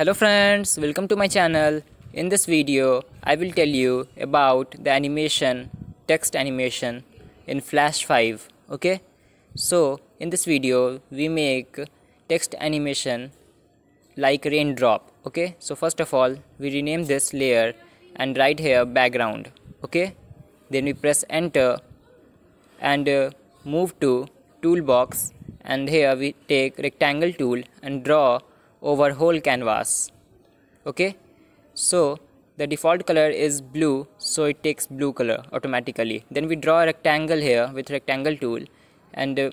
Hello friends, welcome to my channel. In this video, I will tell you about the animation, text animation in Flash 5, okay? So, in this video, we make text animation like raindrop, okay? So, first of all, we rename this layer and right here background, okay? Then we press enter and uh, move to toolbox and here we take rectangle tool and draw over whole canvas okay so the default color is blue so it takes blue color automatically then we draw a rectangle here with rectangle tool and uh,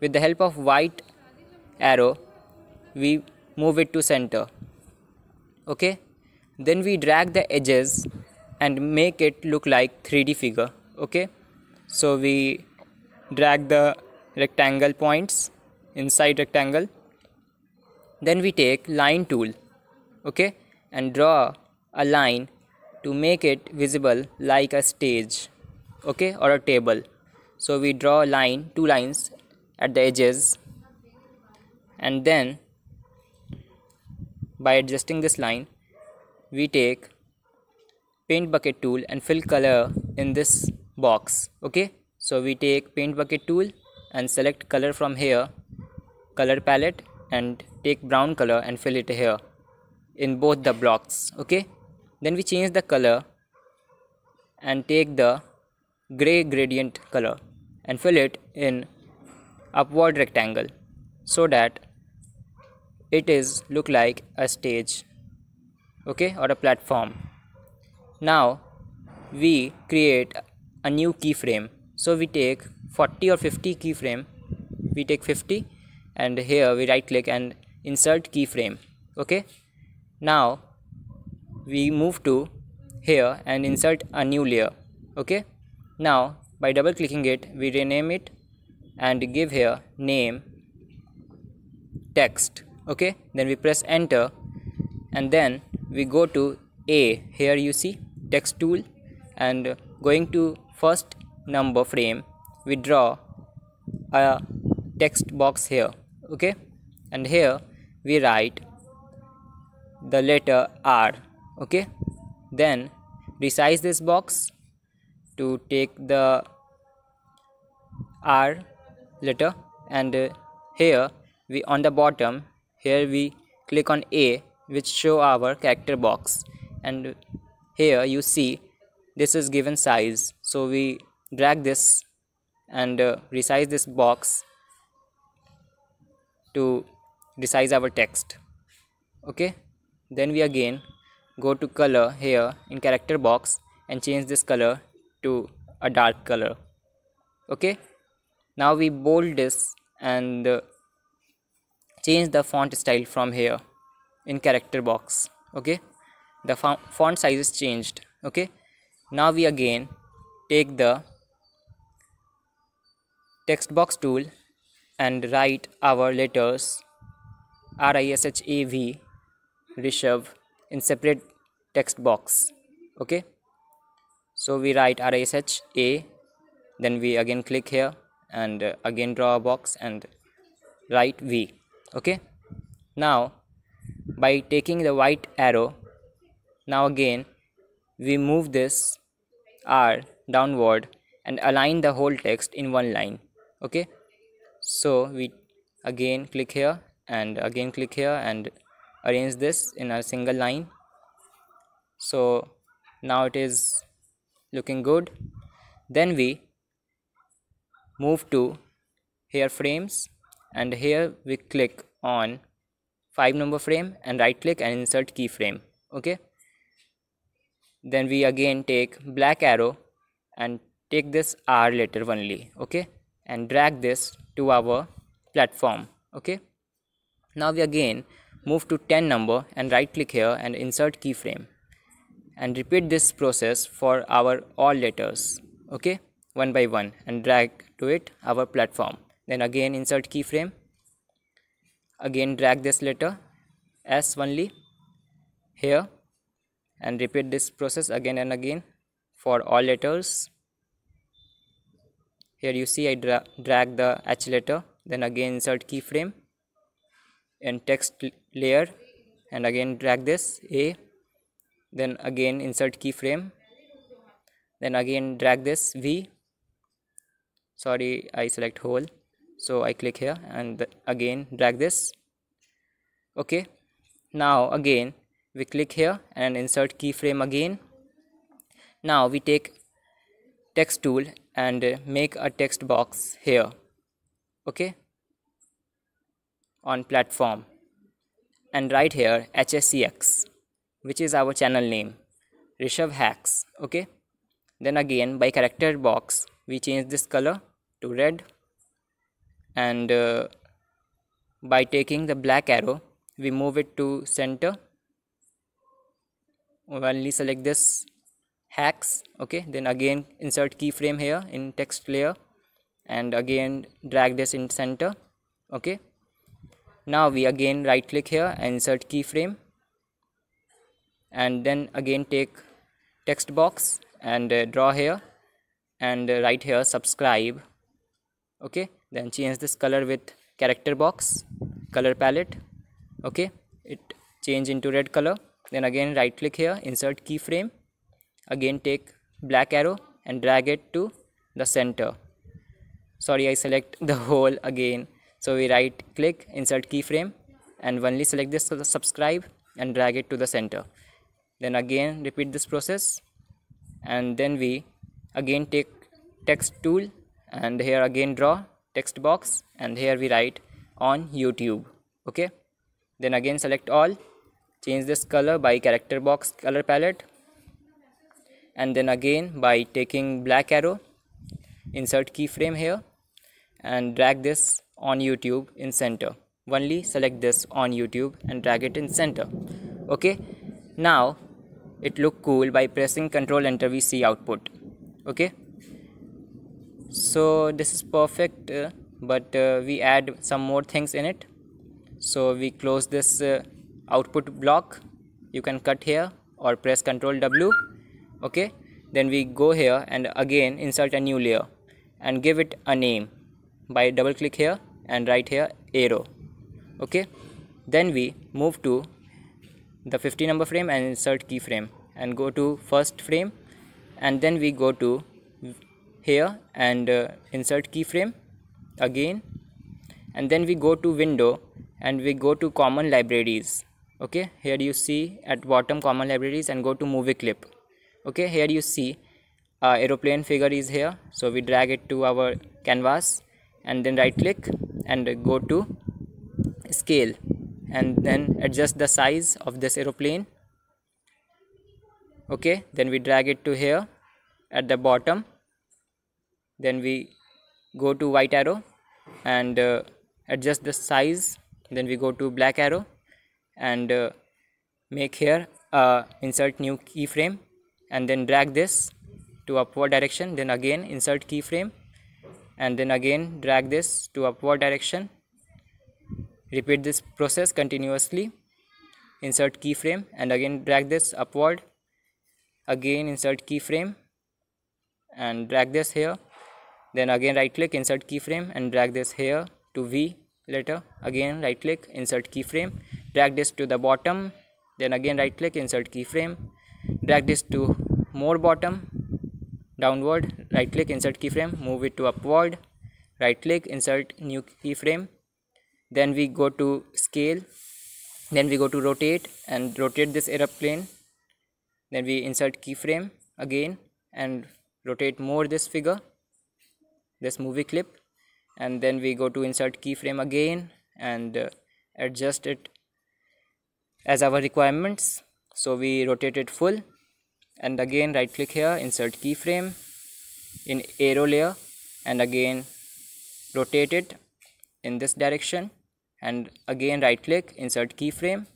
with the help of white arrow we move it to center okay then we drag the edges and make it look like 3d figure okay so we drag the rectangle points inside rectangle then we take line tool okay and draw a line to make it visible like a stage okay or a table so we draw a line two lines at the edges and then by adjusting this line we take paint bucket tool and fill color in this box okay so we take paint bucket tool and select color from here color palette and take brown color and fill it here in both the blocks okay then we change the color and take the gray gradient color and fill it in upward rectangle so that it is look like a stage okay or a platform now we create a new keyframe so we take 40 or 50 keyframe we take 50 and here we right click and insert keyframe okay now we move to here and insert a new layer okay now by double clicking it we rename it and give here name text okay then we press enter and then we go to a here you see text tool and going to first number frame we draw a text box here okay and here we write the letter r okay then resize this box to take the r letter and here we on the bottom here we click on a which show our character box and here you see this is given size so we drag this and resize this box to resize our text okay then we again go to color here in character box and change this color to a dark color okay now we bold this and uh, change the font style from here in character box okay the font size is changed okay now we again take the text box tool and write our letters R I S H A V Rishabh in separate text box okay so we write R I S H A then we again click here and again draw a box and write V okay now by taking the white arrow now again we move this R downward and align the whole text in one line okay so we again click here and again click here and arrange this in a single line so now it is looking good then we move to here frames and here we click on 5 number frame and right click and insert keyframe okay then we again take black arrow and take this r letter only okay and drag this to our platform okay now we again move to 10 number and right click here and insert keyframe and repeat this process for our all letters okay one by one and drag to it our platform then again insert keyframe again drag this letter s only here and repeat this process again and again for all letters here you see I dra drag the H letter then again insert keyframe and text layer and again drag this A then again insert keyframe then again drag this V sorry I select whole so I click here and again drag this okay now again we click here and insert keyframe again now we take text tool and make a text box here okay on platform and right here HSCX which is our channel name Rishav Hacks okay then again by character box we change this color to red and uh, by taking the black arrow we move it to center only select this hacks okay then again insert keyframe here in text layer and again drag this in center okay now we again right click here insert keyframe and then again take text box and uh, draw here and uh, write here subscribe okay then change this color with character box color palette okay it change into red color then again right click here insert keyframe again take black arrow and drag it to the center sorry i select the whole again so we right click insert keyframe and only select this subscribe and drag it to the center then again repeat this process and then we again take text tool and here again draw text box and here we write on YouTube okay then again select all change this color by character box color palette and then again by taking black arrow insert keyframe here and drag this on YouTube in center only select this on YouTube and drag it in center okay now it look cool by pressing control enter we see output okay so this is perfect uh, but uh, we add some more things in it so we close this uh, output block you can cut here or press control W okay then we go here and again insert a new layer and give it a name by double click here and write here arrow okay then we move to the 50 number frame and insert keyframe and go to first frame and then we go to here and uh, insert keyframe again and then we go to window and we go to common libraries okay here you see at bottom common libraries and go to movie clip okay here you see uh, aeroplane figure is here so we drag it to our canvas and then right click and go to scale and then adjust the size of this aeroplane okay then we drag it to here at the bottom then we go to white arrow and uh, adjust the size then we go to black arrow and uh, make here uh, insert new keyframe and then drag this to upward direction then again insert keyframe and then again drag this to upward direction repeat this process continuously insert keyframe and again drag this upward again insert keyframe and drag this here then again right click insert keyframe and drag this here to V letter. again right click insert keyframe drag this to the bottom then again right click insert keyframe drag this to more bottom downward right click insert keyframe move it to upward right click insert new keyframe then we go to scale then we go to rotate and rotate this aeroplane then we insert keyframe again and rotate more this figure this movie clip and then we go to insert keyframe again and uh, adjust it as our requirements so we rotate it full and again right click here insert keyframe in arrow layer and again rotate it in this direction and again right click insert keyframe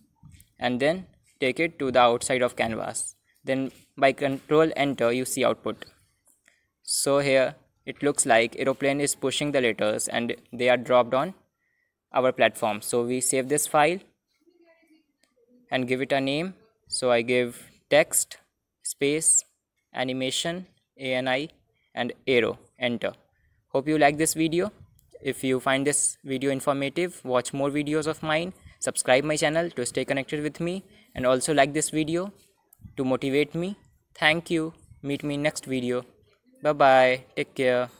and then take it to the outside of canvas then by control enter you see output so here it looks like aeroplane is pushing the letters and they are dropped on our platform so we save this file and give it a name so i give text space, animation, ANI and arrow, enter. Hope you like this video. If you find this video informative, watch more videos of mine, subscribe my channel to stay connected with me and also like this video to motivate me. Thank you. Meet me next video. Bye bye. Take care.